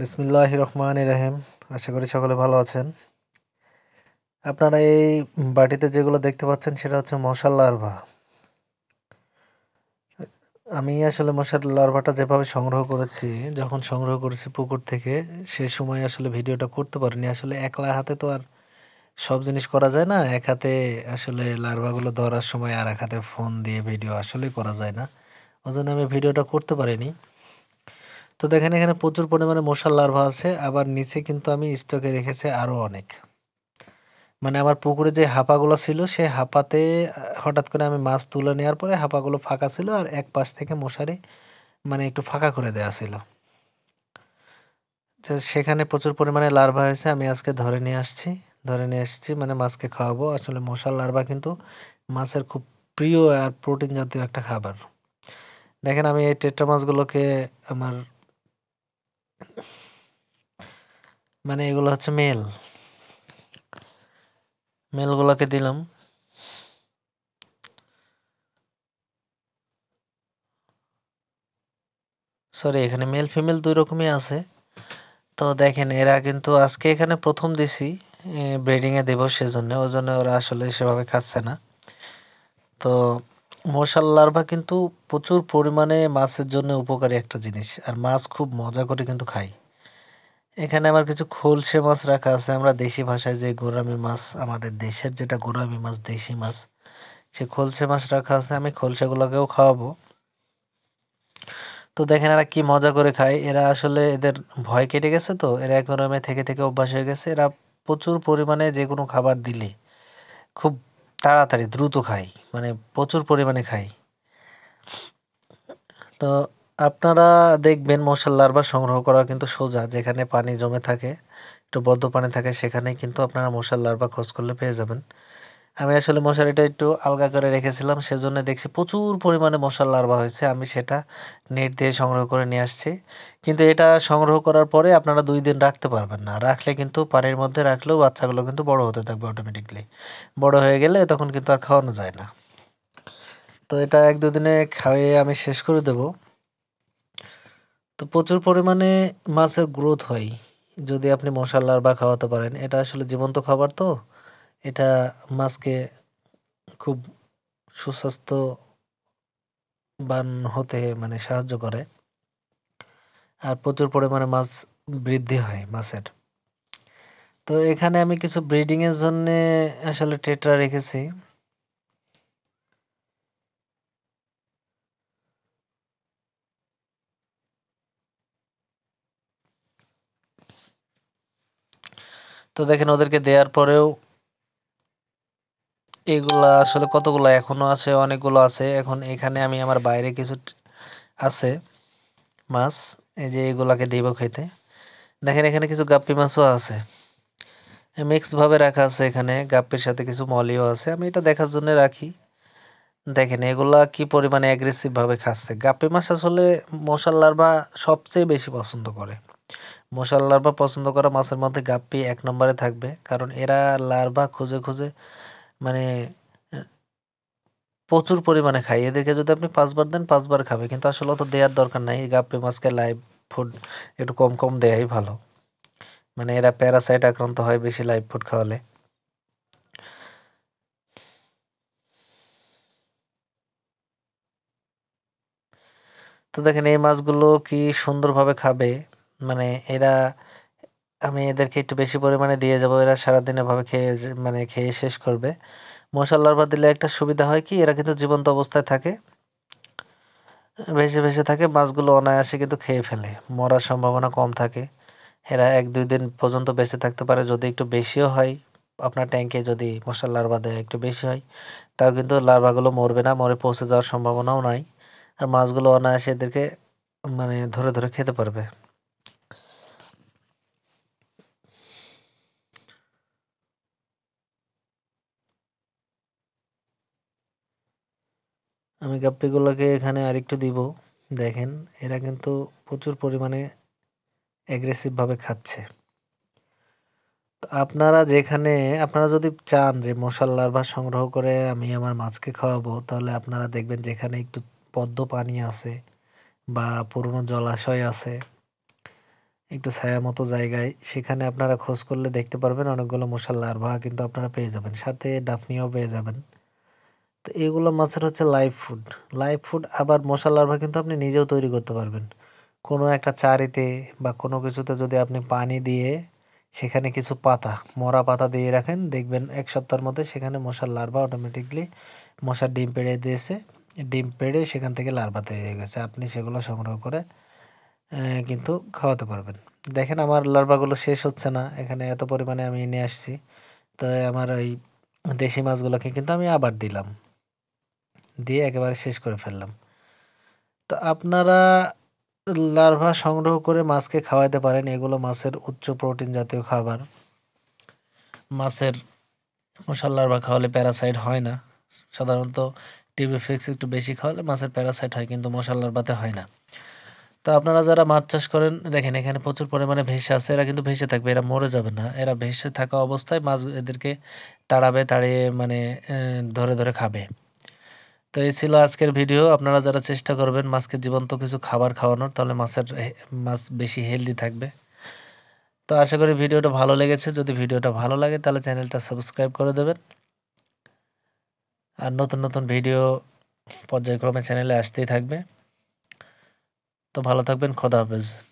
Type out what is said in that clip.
বিসমিল্লাহ রহমান রাহিম আশা করি সকলে ভালো আছেন আপনারা এই বাটিতে যেগুলো দেখতে পাচ্ছেন সেটা হচ্ছে মশার লার্ভা আমি আসলে মশার লার্ভাটা যেভাবে সংগ্রহ করেছি যখন সংগ্রহ করেছি পুকুর থেকে সে সময় আসলে ভিডিওটা করতে পারিনি আসলে একলা হাতে তো আর সব জিনিস করা যায় না এক হাতে আসলে লার্ভাগুলো ধরার সময় আর এক হাতে ফোন দিয়ে ভিডিও আসলে করা যায় না ওই জন্য আমি ভিডিওটা করতে পারিনি তো দেখেন এখানে প্রচুর পরিমাণে মশার লার্ভা আছে আবার নিচে কিন্তু আমি স্টকে রেখেছি আরও অনেক মানে আমার পুকুরে যে হাঁপাগুলো ছিল সে হাঁপাতে হঠাৎ করে আমি মাছ তুলে নেওয়ার পরে হাঁপাগুলো ফাঁকা ছিল আর এক পাশ থেকে মশারি মানে একটু ফাঁকা করে দেওয়া ছিল তো সেখানে প্রচুর পরিমাণে লার্ভা হয়েছে আমি আজকে ধরে নিয়ে আসছি ধরে নিয়ে এসেছি মানে মাছকে খাওয়াবো আসলে মশার লার্ভা কিন্তু মাছের খুব প্রিয় আর প্রোটিন জাতীয় একটা খাবার দেখেন আমি এই টেট্রা মাছগুলোকে আমার মানে এগুলো হচ্ছে মেল মেলগুলোকে দিলাম সরি এখানে মেল ফিমেল দুই রকমই আছে তো দেখেন এরা কিন্তু আজকে এখানে প্রথম দিছি ব্রিডিংয়ে দেব সেজন্য ওই জন্য ওরা আসলে সেভাবে খাচ্ছে না তো মশাল লার্ভা কিন্তু প্রচুর পরিমাণে মাছের জন্য উপকারী একটা জিনিস আর মাছ খুব মজা করে কিন্তু খাই এখানে আমার কিছু খোলসে মাছ রাখা আছে আমরা দেশি ভাষায় যে গোরামি মাছ আমাদের দেশের যেটা গোরামি মাছ দেশি মাছ সে খোলসে মাছ রাখা আছে আমি খোলসেগুলোকেও খাওয়াবো তো দেখেন এরা কি মজা করে খায় এরা আসলে এদের ভয় কেটে গেছে তো এরা একরমে থেকে থেকে অভ্যাস হয়ে গেছে এরা প্রচুর পরিমাণে যে কোনো খাবার দিলে খুব তাড়াতাড়ি দ্রুত খাই মানে প্রচুর পরিমাণে খাই তো আপনারা দেখবেন মশার লার্ভা সংগ্রহ করা কিন্তু সোজা যেখানে পানি জমে থাকে একটু বদ্ধ পানি থাকে সেখানেই কিন্তু আপনারা মশার লার্ভা খোঁজ করলে পেয়ে যাবেন আমি আসলে মশারিটা একটু আলগা করে রেখেছিলাম সেজন্য দেখছি প্রচুর পরিমাণে মশার লার্ভা হয়েছে আমি সেটা নেট দিয়ে সংগ্রহ করে নিয়ে আসছি কিন্তু এটা সংগ্রহ করার পরে আপনারা দুই দিন রাখতে পারবেন না রাখলে কিন্তু পানির মধ্যে রাখলেও বাচ্চাগুলো কিন্তু বড় হতে থাকবে অটোমেটিকলি বড় হয়ে গেলে তখন কিন্তু আর খাওয়ানো যায় না তো এটা এক দুদিনে খাইয়ে আমি শেষ করে দেব তো প্রচুর পরিমাণে মাছের গ্রোথ হয় যদি আপনি মশার লার্ভা খাওয়াতে পারেন এটা আসলে জীবন্ত খাবার তো এটা মাছকে খুব সুস্বাস্থ্যবান হতে মানে সাহায্য করে আর প্রচুর পরিমাণে মাছ বৃদ্ধি হয় মাছের তো এখানে আমি কিছু ব্রিডিংয়ের জন্যে আসলে টেটরা রেখেছি তো দেখেন ওদেরকে দেওয়ার পরেও এগুলা আসলে কতগুলো এখনও আছে অনেকগুলো আছে এখন এখানে আমি আমার বাইরে কিছু আছে মাছ এই যে এগুলাকে দিব খেতে দেখেন এখানে কিছু গাপ্পি মাছও আছে মিক্সভাবে রাখা আছে এখানে গাপ্পির সাথে কিছু মলিও আছে আমি এটা দেখার জন্য রাখি দেখেন এগুলা কি পরিমাণে অ্যাগ্রেসিভভাবে খাচ্ছে গাপ্পি মাছ আসলে মশার লার্ভা সবচেয়ে বেশি পছন্দ করে মশাল লার্ভা পছন্দ করা মাছের মধ্যে গাপ্পি এক নম্বরে থাকবে কারণ এরা লার্ভা খুঁজে খুঁজে মানে প্রচুর পরিমাণে খায় এদেরকে যদি আপনি পাঁচবার দেন পাঁচবার খাবে কিন্তু আসলে অত দেওয়ার দরকার নাই গাপ্পি মাছকে লাইভ ফুড একটু কম কম দেয়াই ভালো মানে এরা প্যারাসাইট আক্রান্ত হয় বেশি লাইভ ফুড খাওয়ালে তো দেখেন এই মাছগুলো কি সুন্দরভাবে খাবে মানে এরা আমি এদেরকে একটু বেশি পরিমাণে দিয়ে যাবো এরা সারাদিন এভাবে খেয়ে মানে খেয়ে শেষ করবে মশার লার্ভা দিলে একটা সুবিধা হয় কি এরা কিন্তু জীবন্ত অবস্থায় থাকে ভেসে ভেসে থাকে মাছগুলো অনায়াসে কিন্তু খেয়ে ফেলে মরার সম্ভাবনা কম থাকে এরা এক দুই দিন পর্যন্ত বেঁচে থাকতে পারে যদি একটু বেশিও হয় আপনার ট্যাঙ্কে যদি মশার লার্ভা দেয় একটু বেশি হয় তাও কিন্তু লার্ভাগুলো মরবে না মরে পৌঁছে যাওয়ার সম্ভাবনাও নাই আর মাছগুলো অনায়াসে এদেরকে মানে ধরে ধরে খেতে পারবে আমি গাপ্পিগুলোকে এখানে আরেকটু দিব দেখেন এরা কিন্তু প্রচুর পরিমাণে অ্যাগ্রেসিভভাবে খাচ্ছে আপনারা যেখানে আপনারা যদি চান যে মশাল লার্ভা সংগ্রহ করে আমি আমার মাছকে খাওয়াবো তাহলে আপনারা দেখবেন যেখানে একটু পদ্ম পানি আছে বা পুরনো জলাশয় আছে একটু ছায়া মতো জায়গায় সেখানে আপনারা খোঁজ করলে দেখতে পারবেন অনেকগুলো মশাল লার্ভা কিন্তু আপনারা পেয়ে যাবেন সাথে ডাফনিও পেয়ে যাবেন তো এগুলো মাছের হচ্ছে লাইভ ফুড লাইভ ফুড আবার মশা লার্ভা কিন্তু আপনি নিজেও তৈরি করতে পারবেন কোনো একটা চারিতে বা কোনো কিছুতে যদি আপনি পানি দিয়ে সেখানে কিছু পাতা মরা পাতা দিয়ে রাখেন দেখবেন এক সপ্তাহের মধ্যে সেখানে মশার লার্ভা অটোমেটিকলি মশার ডিম পেড়ে দিয়েছে ডিম পেড়ে সেখান থেকে লার্ভা তৈরি হয়ে গেছে আপনি সেগুলো সংগ্রহ করে কিন্তু খাওয়াতে পারবেন দেখেন আমার লার্ভাগুলো শেষ হচ্ছে না এখানে এত পরিমাণে আমি এনে আসছি তো আমার ওই দেশি মাছগুলোকে কিন্তু আমি আবার দিলাম দিয়ে একেবারে শেষ করে ফেললাম তো আপনারা লার্ভা সংগ্রহ করে মাছকে খাওয়াইতে পারেন এগুলো মাছের উচ্চ প্রোটিন জাতীয় খাবার মাছের মশাল লার্ভা খাওয়ালে প্যারাসাইট হয় না সাধারণত টিবি ফিক্স একটু বেশি খাওয়ালে মাছের প্যারাসাইট হয় কিন্তু মশাল লার্ভাতে হয় না তো আপনারা যারা মাছ চাষ করেন দেখেন এখানে প্রচুর পরিমাণে ভেসে আছে এরা কিন্তু ভেসে থাকবে এরা মরে যাবে না এরা ভেসে থাকা অবস্থায় মাছ এদেরকে তাড়াবে তাড়িয়ে মানে ধরে ধরে খাবে তো এই ছিল আজকের ভিডিও আপনারা যারা চেষ্টা করবেন মাছকে জীবন্ত কিছু খাবার খাওয়ানোর তাহলে মাছের মাছ বেশি হেলদি থাকবে তো আশা করি ভিডিওটা ভালো লেগেছে যদি ভিডিওটা ভালো লাগে তাহলে চ্যানেলটা সাবস্ক্রাইব করে দেবেন আর নতুন নতুন ভিডিও পর্যায়ক্রমে চ্যানেলে আসতেই থাকবে তো ভালো থাকবেন খোদা হাফেজ